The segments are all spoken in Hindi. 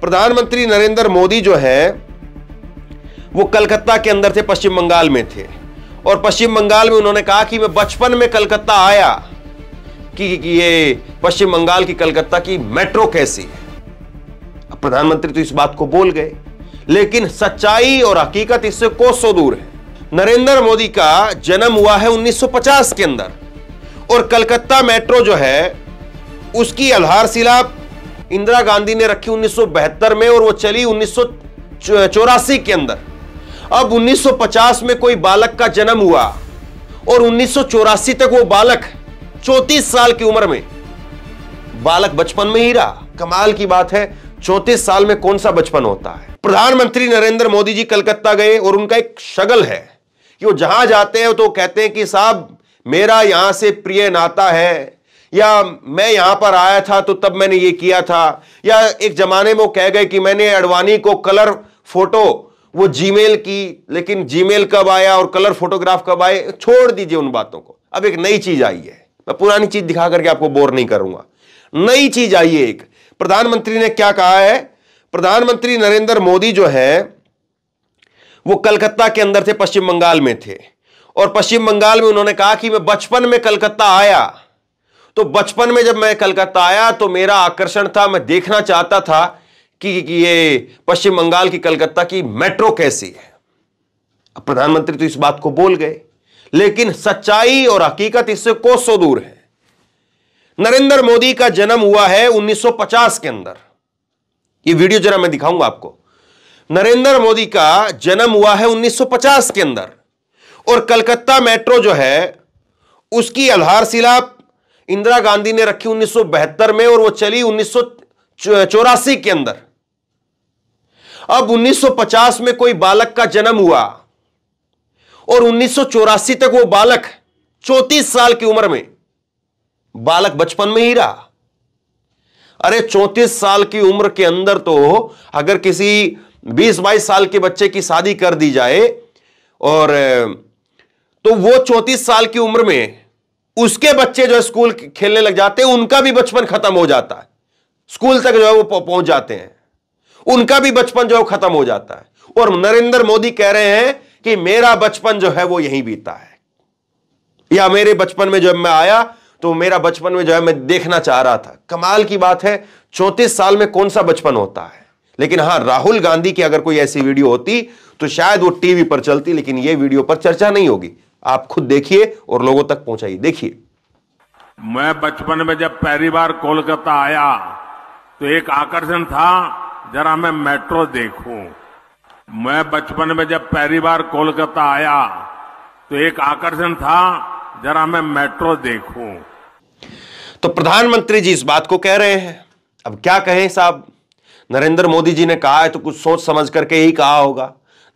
प्रधानमंत्री नरेंद्र मोदी जो है वो कलकत्ता के अंदर थे पश्चिम बंगाल में थे और पश्चिम बंगाल में उन्होंने कहा कि मैं बचपन में कलकत्ता आया कि ये पश्चिम बंगाल की कलकत्ता की मेट्रो कैसी है अब प्रधानमंत्री तो इस बात को बोल गए लेकिन सच्चाई और हकीकत इससे कोसों दूर है नरेंद्र मोदी का जन्म हुआ है 1950 के अंदर और कलकत्ता मेट्रो जो है उसकी आधारशिला इंदिरा गांधी ने रखी उन्नीस में और वो चली उन्नीस के अंदर अब 1950 में कोई बालक का जन्म हुआ और उन्नीस तक वो बालक चौतीस साल की उम्र में बालक बचपन में ही रहा कमाल की बात है चौतीस साल में कौन सा बचपन होता है प्रधानमंत्री नरेंद्र मोदी जी कलकत्ता गए और उनका एक शगल है कि वो जहां जाते हैं तो कहते हैं कि साहब मेरा यहां से प्रिय नाता है या मैं यहां पर आया था तो तब मैंने ये किया था या एक जमाने में वो कह गए कि मैंने अडवाणी को कलर फोटो वो जीमेल की लेकिन जीमेल कब आया और कलर फोटोग्राफ कब आए छोड़ दीजिए उन बातों को अब एक नई चीज आई है मैं पुरानी चीज दिखा करके आपको बोर नहीं करूंगा नई चीज आई है एक प्रधानमंत्री ने क्या कहा है प्रधानमंत्री नरेंद्र मोदी जो है वो कलकत्ता के अंदर थे पश्चिम बंगाल में थे और पश्चिम बंगाल में उन्होंने कहा कि मैं बचपन में कलकत्ता आया तो बचपन में जब मैं कलकत्ता आया तो मेरा आकर्षण था मैं देखना चाहता था कि ये पश्चिम बंगाल की कलकत्ता की मेट्रो कैसी है प्रधानमंत्री तो इस बात को बोल गए लेकिन सच्चाई और हकीकत इससे कोसों दूर है नरेंद्र मोदी का जन्म हुआ है 1950 के अंदर ये वीडियो जरा मैं दिखाऊंगा आपको नरेंद्र मोदी का जन्म हुआ है 1950 के अंदर और कलकत्ता मेट्रो जो है उसकी आधारशिला इंदिरा गांधी ने रखी उन्नीस में और वो चली उन्नीस के अंदर अब 1950 में कोई बालक का जन्म हुआ और उन्नीस तक वो बालक चौतीस साल की उम्र में बालक बचपन में ही रहा अरे चौतीस साल की उम्र के अंदर तो अगर किसी 20-22 साल के बच्चे की शादी कर दी जाए और तो वो चौतीस साल की उम्र में उसके बच्चे जो स्कूल खेलने लग जाते हैं उनका भी बचपन खत्म हो जाता है स्कूल तक जो है वो पहुंच जाते हैं उनका भी बचपन जो है खत्म हो जाता है और नरेंद्र मोदी कह रहे हैं कि मेरा बचपन जो है वो यहीं बीता है या मेरे बचपन में जब मैं आया तो मेरा बचपन में जो है मैं देखना चाह रहा था कमाल की बात है चौंतीस साल में कौन सा बचपन होता है लेकिन हां राहुल गांधी की अगर कोई ऐसी वीडियो होती तो शायद वो टीवी पर चलती लेकिन यह वीडियो पर चर्चा नहीं होगी आप खुद देखिए और लोगों तक पहुंचाइए देखिए मैं बचपन में जब पहली बार कोलकाता आया तो एक आकर्षण था जरा मैं मेट्रो देखूं मैं बचपन में जब पहली बार कोलकाता आया तो एक आकर्षण था जरा मैं मेट्रो देखूं तो प्रधानमंत्री जी इस बात को कह रहे हैं अब क्या कहें साहब नरेंद्र मोदी जी ने कहा है तो कुछ सोच समझ करके ही कहा होगा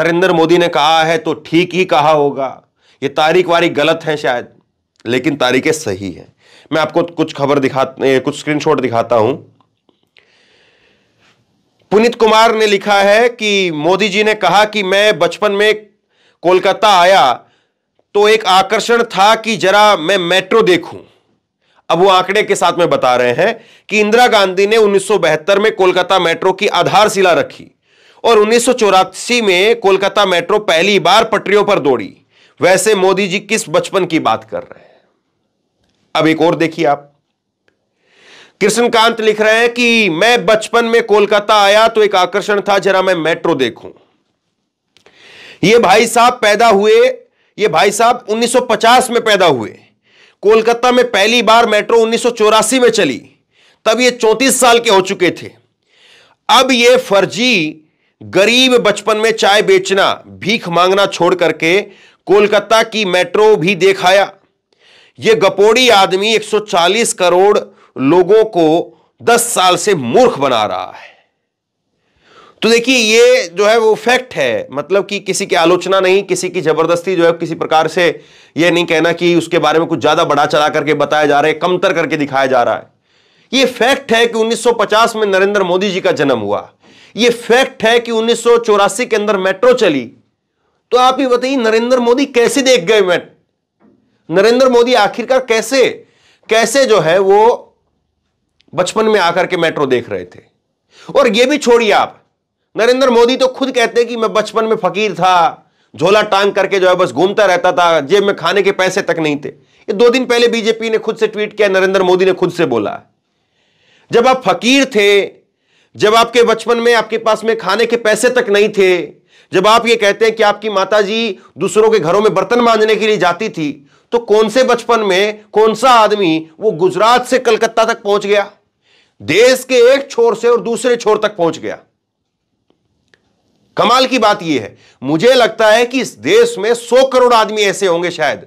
नरेंद्र मोदी ने कहा है तो ठीक ही कहा होगा ये तारीख वारीख गलत है शायद लेकिन तारीखें सही है मैं आपको कुछ खबर दिखा कुछ स्क्रीनशॉट दिखाता हूं पुनीत कुमार ने लिखा है कि मोदी जी ने कहा कि मैं बचपन में कोलकाता आया तो एक आकर्षण था कि जरा मैं मेट्रो देखूं अब वो आंकड़े के साथ में बता रहे हैं कि इंदिरा गांधी ने उन्नीस में कोलकाता मेट्रो की आधारशिला रखी और उन्नीस में कोलकाता मेट्रो पहली बार पटरियों पर दौड़ी वैसे मोदी जी किस बचपन की बात कर रहे हैं अब एक और देखिए आप कृष्णकांत लिख रहे हैं कि मैं बचपन में कोलकाता आया तो एक आकर्षण था जरा मैं मेट्रो देखूं ये भाई साहब पैदा हुए ये भाई साहब 1950 में पैदा हुए कोलकाता में पहली बार मेट्रो उन्नीस में चली तब ये 34 साल के हो चुके थे अब ये फर्जी गरीब बचपन में चाय बेचना भीख मांगना छोड़ करके कोलकाता की मेट्रो भी देखाया ये गपोड़ी आदमी 140 करोड़ लोगों को 10 साल से मूर्ख बना रहा है तो देखिए ये जो है वो फैक्ट है मतलब कि किसी की आलोचना नहीं किसी की जबरदस्ती जो है किसी प्रकार से ये नहीं कहना कि उसके बारे में कुछ ज्यादा बड़ा चला करके बताया जा रहा है कमतर करके दिखाया जा रहा है ये फैक्ट है कि 1950 में नरेंद्र मोदी जी का जन्म हुआ ये फैक्ट है कि उन्नीस के अंदर मेट्रो चली तो आप ही बताइए नरेंद्र मोदी कैसे देख गए मैं नरेंद्र मोदी आखिरकार कैसे कैसे जो है वो बचपन में आकर के मेट्रो देख रहे थे और ये भी छोड़िए आप नरेंद्र मोदी तो खुद कहते हैं कि मैं बचपन में फकीर था झोला टांग करके जो है बस घूमता रहता था जेब में खाने के पैसे तक नहीं थे ये दो दिन पहले बीजेपी ने खुद से ट्वीट किया नरेंद्र मोदी ने खुद से बोला जब आप फकीर थे जब आपके बचपन में आपके पास में खाने के पैसे तक नहीं थे जब आप ये कहते हैं कि आपकी माता जी दूसरों के घरों में बर्तन मांझने के लिए जाती थी तो कौन से बचपन में कौन सा आदमी वो गुजरात से कलकत्ता तक पहुंच गया देश के एक छोर से और दूसरे छोर तक पहुंच गया कमाल की बात यह है मुझे लगता है कि इस देश में सौ करोड़ आदमी ऐसे होंगे शायद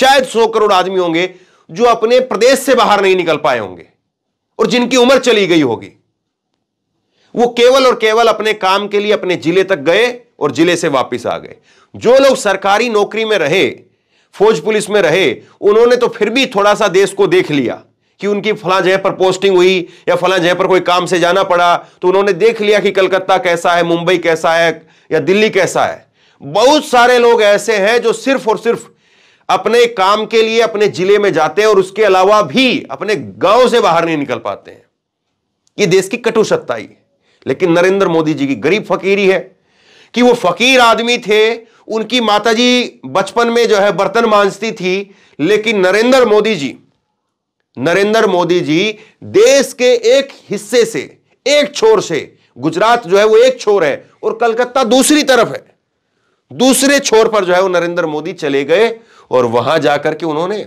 शायद सौ करोड़ आदमी होंगे जो अपने प्रदेश से बाहर नहीं निकल पाए होंगे और जिनकी उम्र चली गई होगी वो केवल और केवल अपने काम के लिए अपने जिले तक गए और जिले से वापस आ गए जो लोग सरकारी नौकरी में रहे फौज पुलिस में रहे उन्होंने तो फिर भी थोड़ा सा देश को देख लिया कि उनकी फला जगह पर पोस्टिंग हुई या फला जगह पर कोई काम से जाना पड़ा तो उन्होंने देख लिया कि कलकत्ता कैसा है मुंबई कैसा है या दिल्ली कैसा है बहुत सारे लोग ऐसे हैं जो सिर्फ और सिर्फ अपने काम के लिए अपने जिले में जाते हैं और उसके अलावा भी अपने गांव से बाहर नहीं निकल पाते हैं ये देश की कटु ही लेकिन नरेंद्र मोदी जी की गरीब फकीरी है कि वो फकीर आदमी थे उनकी माताजी बचपन में जो है बर्तन मांझती थी लेकिन नरेंद्र मोदी जी नरेंद्र मोदी जी देश के एक हिस्से से एक छोर से गुजरात जो है वो एक छोर है और कलकत्ता दूसरी तरफ है दूसरे छोर पर जो है वो नरेंद्र मोदी चले गए और वहां जाकर के उन्होंने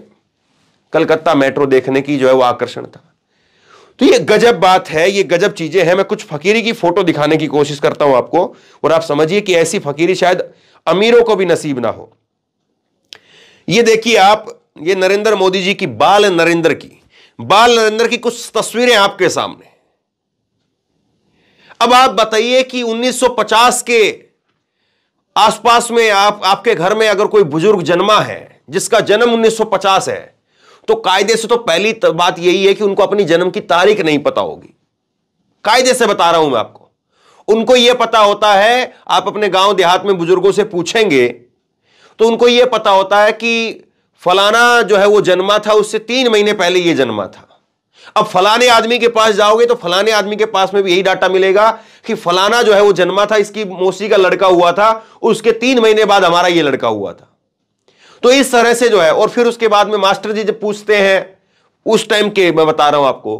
कलकत्ता मेट्रो देखने की जो है वो आकर्षण था तो ये गजब बात है ये गजब चीजें हैं मैं कुछ फकीरी की फोटो दिखाने की कोशिश करता हूं आपको और आप समझिए कि ऐसी फकीरी शायद अमीरों को भी नसीब ना हो ये देखिए आप ये नरेंद्र मोदी जी की बाल नरेंद्र की बाल नरेंद्र की कुछ तस्वीरें आपके सामने अब आप बताइए कि 1950 के आसपास में आप आपके घर में अगर कोई बुजुर्ग जन्मा है जिसका जन्म 1950 है तो कायदे से तो पहली बात यही है कि उनको अपनी जन्म की तारीख नहीं पता होगी कायदे से बता रहा हूं मैं आपको उनको यह पता होता है आप अपने गांव देहात में बुजुर्गों से पूछेंगे तो उनको यह पता होता है कि फलाना जो है वो जन्मा था उससे तीन महीने पहले यह जन्मा था अब फलाने आदमी के पास जाओगे तो फलाने आदमी के पास में भी यही डाटा मिलेगा कि फलाना जो है वो जन्मा था इसकी मौसी का लड़का हुआ था उसके तीन महीने बाद हमारा यह लड़का हुआ था तो इस तरह से जो है और फिर उसके बाद में मास्टर जी जब पूछते हैं उस टाइम के मैं बता रहा हूं आपको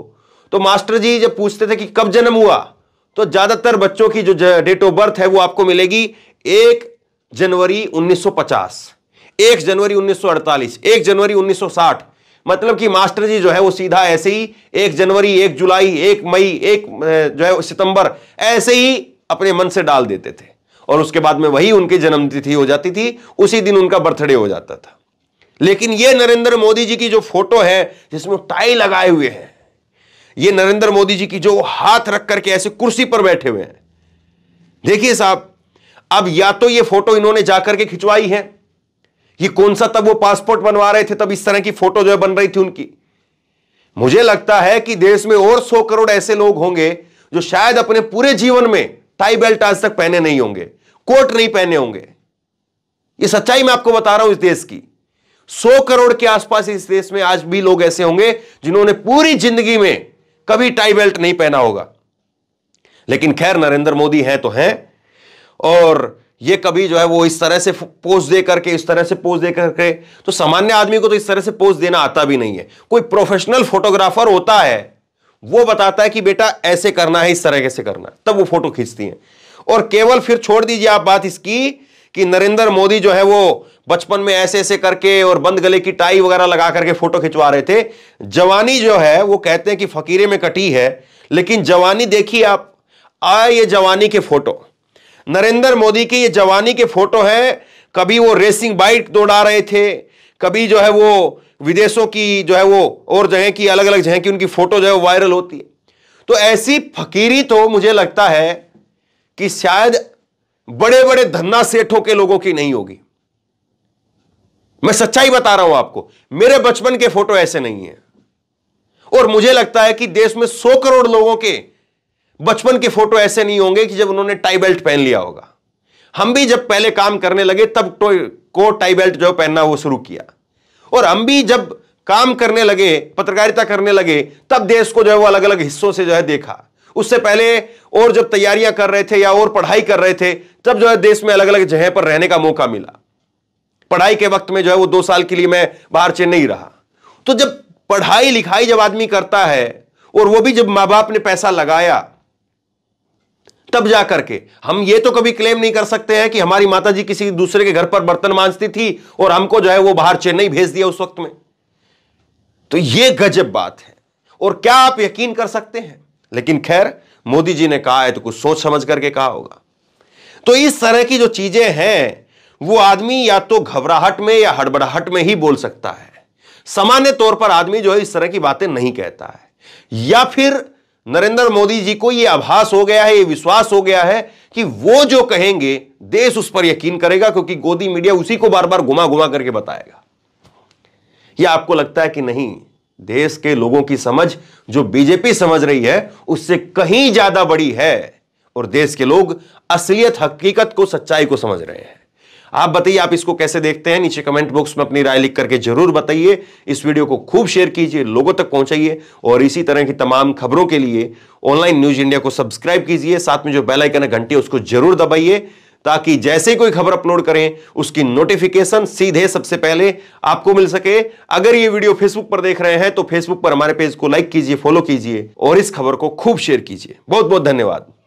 तो मास्टर जी जब पूछते थे कि कब जन्म हुआ तो ज्यादातर बच्चों की जो डेट ऑफ बर्थ है वो आपको मिलेगी एक जनवरी 1950 एक जनवरी 1948 एक जनवरी 1960 मतलब कि मास्टर जी जो है वो सीधा ऐसे ही एक जनवरी एक जुलाई एक मई एक जो है सितंबर ऐसे ही अपने मन से डाल देते थे और उसके बाद में वही उनकी जन्मतिथि हो जाती थी उसी दिन उनका बर्थडे हो जाता था लेकिन यह नरेंद्र मोदी जी की जो फोटो है जिसमें टाई लगाए हुए हैं यह नरेंद्र मोदी जी की जो हाथ रख करके ऐसे कुर्सी पर बैठे हुए हैं देखिए साहब अब या तो यह फोटो इन्होंने जाकर के खिंचवाई है ये कौन सा तब वो पासपोर्ट बनवा रहे थे तब इस तरह की फोटो जो है बन रही थी उनकी मुझे लगता है कि देश में और सौ करोड़ ऐसे लोग होंगे जो शायद अपने पूरे जीवन में टाई बेल्ट आज तक पहने नहीं होंगे कोट नहीं पहने होंगे ये सच्चाई मैं आपको बता रहा हूं इस देश की सौ करोड़ के आसपास इस देश में आज भी लोग ऐसे होंगे जिन्होंने पूरी जिंदगी में कभी टाई बेल्ट नहीं पहना होगा लेकिन खैर नरेंद्र मोदी हैं तो हैं और ये कभी जो है वो इस तरह से पोज दे करके इस तरह से पोज दे करके तो सामान्य आदमी को तो इस तरह से पोज देना आता भी नहीं है कोई प्रोफेशनल फोटोग्राफर होता है वो बताता है कि बेटा ऐसे करना है इस तरह कैसे करना तब वो फोटो खींचती हैं और केवल फिर छोड़ दीजिए आप बात इसकी कि नरेंद्र मोदी जो है वो बचपन में ऐसे ऐसे करके और बंद गले की टाई वगैरह लगा करके फोटो खिंचवा रहे थे जवानी जो है वो कहते हैं कि फकीरे में कटी है लेकिन जवानी देखिए आप आए ये जवानी के फोटो नरेंद्र मोदी की ये जवानी के फोटो हैं कभी वो रेसिंग बाइक दौड़ा रहे थे कभी जो है वो विदेशों की जो है वो और जगह की अलग अलग जगह की उनकी फोटो जो है वायरल होती है तो ऐसी फकीरी तो मुझे लगता है कि शायद बड़े बड़े धन्ना सेठों के लोगों की नहीं होगी मैं सच्चाई बता रहा हूं आपको मेरे बचपन के फोटो ऐसे नहीं है और मुझे लगता है कि देश में सौ करोड़ लोगों के बचपन के फोटो ऐसे नहीं होंगे कि जब उन्होंने टाई बेल्ट पहन लिया होगा हम भी जब पहले काम करने लगे तब तो, को टाई बेल्ट जो पहनना वो शुरू किया और हम भी जब काम करने लगे पत्रकारिता करने लगे तब देश को जो है वो अलग अलग हिस्सों से जो है देखा उससे पहले और जब तैयारियां कर रहे थे या और पढ़ाई कर रहे थे तब जो है देश में अलग अलग जगह पर रहने का मौका मिला पढ़ाई के वक्त में जो है वो दो साल के लिए मैं बाहर चेन्नई रहा तो जब पढ़ाई लिखाई जब आदमी करता है और वो भी जब मां बाप ने पैसा लगाया तब जा करके हम ये तो कभी क्लेम नहीं कर सकते हैं कि हमारी माता जी किसी दूसरे के घर पर बर्तन मांझती थी और हमको जो है वो बाहर चेन्नई भेज दिया उस वक्त में तो ये गजब बात है और क्या आप यकीन कर सकते हैं लेकिन खैर मोदी जी ने कहा है तो कुछ सोच समझ करके कहा होगा तो इस तरह की जो चीजें हैं वो आदमी या तो घबराहट में या हड़बड़ाहट में ही बोल सकता है सामान्य तौर पर आदमी जो है इस तरह की बातें नहीं कहता है या फिर नरेंद्र मोदी जी को यह आभास हो गया है यह विश्वास हो गया है कि वो जो कहेंगे देश उस पर यकीन करेगा क्योंकि गोदी मीडिया उसी को बार बार घुमा घुमा करके बताएगा यह आपको लगता है कि नहीं देश के लोगों की समझ जो बीजेपी समझ रही है उससे कहीं ज्यादा बड़ी है और देश के लोग असलियत हकीकत को सच्चाई को समझ रहे हैं आप बताइए आप इसको कैसे देखते हैं नीचे कमेंट बॉक्स में अपनी राय लिख करके जरूर बताइए इस वीडियो को खूब शेयर कीजिए लोगों तक पहुंचाइए और इसी तरह की तमाम खबरों के लिए ऑनलाइन न्यूज इंडिया को सब्सक्राइब कीजिए साथ में जो बेल आइकन है घंटी उसको जरूर दबाइए ताकि जैसे कोई खबर अपलोड करें उसकी नोटिफिकेशन सीधे सबसे पहले आपको मिल सके अगर ये वीडियो फेसबुक पर देख रहे हैं तो फेसबुक पर हमारे पेज को लाइक कीजिए फॉलो कीजिए और इस खबर को खूब शेयर कीजिए बहुत बहुत धन्यवाद